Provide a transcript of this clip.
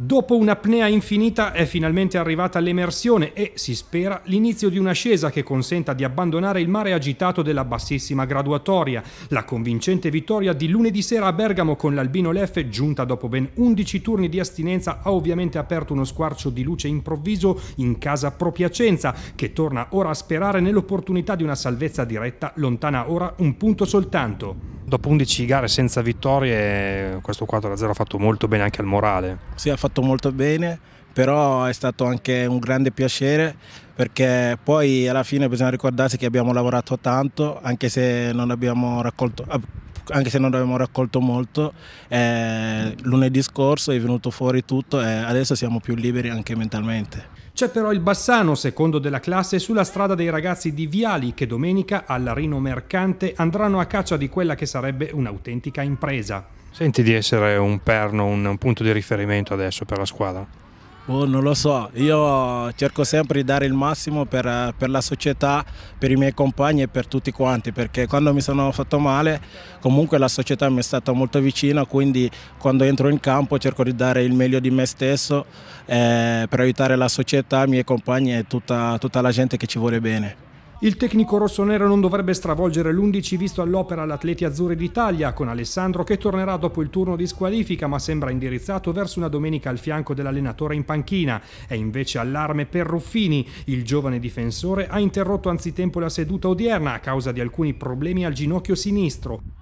Dopo un'apnea infinita è finalmente arrivata l'emersione e, si spera, l'inizio di un'ascesa che consenta di abbandonare il mare agitato della bassissima graduatoria. La convincente vittoria di lunedì sera a Bergamo con l'Albino Leffe, giunta dopo ben 11 turni di astinenza, ha ovviamente aperto uno squarcio di luce improvviso in casa Propiacenza, che torna ora a sperare nell'opportunità di una salvezza diretta lontana ora un punto soltanto dopo 11 gare senza vittorie, questo 4-0 ha fatto molto bene anche al morale. Sì, ha fatto molto bene, però è stato anche un grande piacere perché poi alla fine bisogna ricordarsi che abbiamo lavorato tanto, anche se non abbiamo raccolto anche se non abbiamo raccolto molto, eh, lunedì scorso è venuto fuori tutto e adesso siamo più liberi anche mentalmente. C'è però il Bassano, secondo della classe, sulla strada dei ragazzi di Viali che domenica al Rino Mercante andranno a caccia di quella che sarebbe un'autentica impresa. Senti di essere un perno, un punto di riferimento adesso per la squadra? Oh, non lo so, io cerco sempre di dare il massimo per, per, la società, per i miei compagni e per tutti quanti, perché quando mi sono fatto male comunque la società mi è stata molto vicina, quindi quando entro in campo cerco di dare il meglio di me stesso eh, per aiutare la società, i miei compagni e tutta, tutta la gente che ci vuole bene. Il tecnico rossonero non dovrebbe stravolgere l'11 visto all'opera all'Atleti Azzurri d'Italia, con Alessandro che tornerà dopo il turno di squalifica ma sembra indirizzato verso una domenica al fianco dell'allenatore in panchina. È invece allarme per Ruffini. Il giovane difensore ha interrotto anzitempo la seduta odierna a causa di alcuni problemi al ginocchio sinistro.